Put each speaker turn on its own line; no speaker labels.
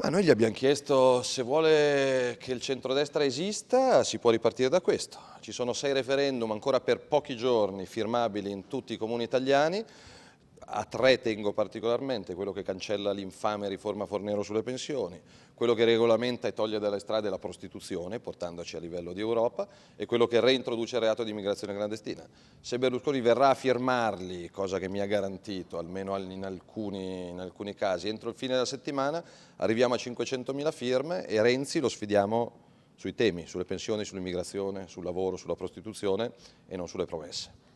Ma noi gli abbiamo chiesto se vuole che il centrodestra esista si può ripartire da questo. Ci sono sei referendum ancora per pochi giorni firmabili in tutti i comuni italiani a tre tengo particolarmente, quello che cancella l'infame riforma Fornero sulle pensioni, quello che regolamenta e toglie dalle strade la prostituzione, portandoci a livello di Europa, e quello che reintroduce il reato di immigrazione clandestina. Se Berlusconi verrà a firmarli, cosa che mi ha garantito, almeno in alcuni, in alcuni casi, entro il fine della settimana arriviamo a 500.000 firme e Renzi lo sfidiamo sui temi, sulle pensioni, sull'immigrazione, sul lavoro, sulla prostituzione e non sulle promesse.